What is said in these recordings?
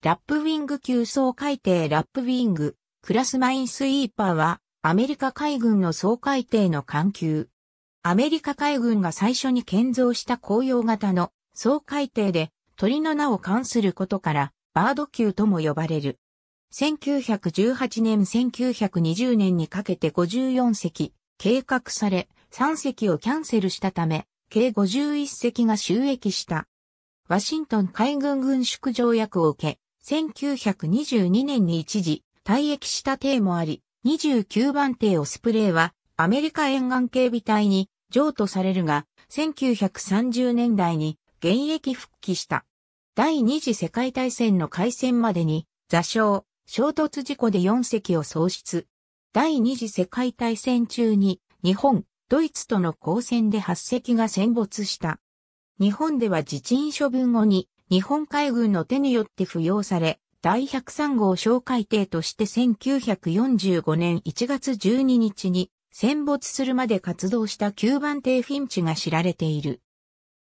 ラップウィング級総海艇ラップウィング、クラスマインスイーパーは、アメリカ海軍の総海艇の艦級。アメリカ海軍が最初に建造した公用型の総海艇で、鳥の名を冠することから、バード級とも呼ばれる。1918年1920年にかけて54隻、計画され、3隻をキャンセルしたため、計51隻が収益した。ワシントン海軍軍縮条約を受け、1922年に一時退役した艇もあり、29番艇オスプレイはアメリカ沿岸警備隊に譲渡されるが、1930年代に現役復帰した。第二次世界大戦の開戦までに座礁、衝突事故で4隻を喪失。第二次世界大戦中に日本、ドイツとの交戦で8隻が戦没した。日本では自陳処分後に日本海軍の手によって付与され、第103号小海艇として1945年1月12日に戦没するまで活動した9番艇フィンチが知られている。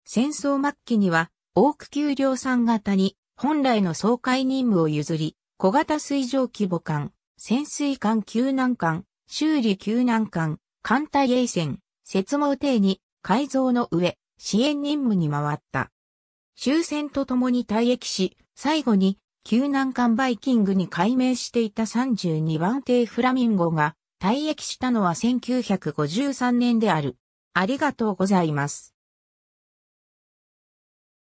戦争末期には、オーク級量型に本来の総会任務を譲り、小型水上規模艦、潜水艦救難艦、修理救難艦、艦隊衛船、設網艇に改造の上、支援任務に回った。終戦とともに退役し、最後に、救難艦バイキングに改名していた32番艇フラミンゴが退役したのは1953年である。ありがとうございます。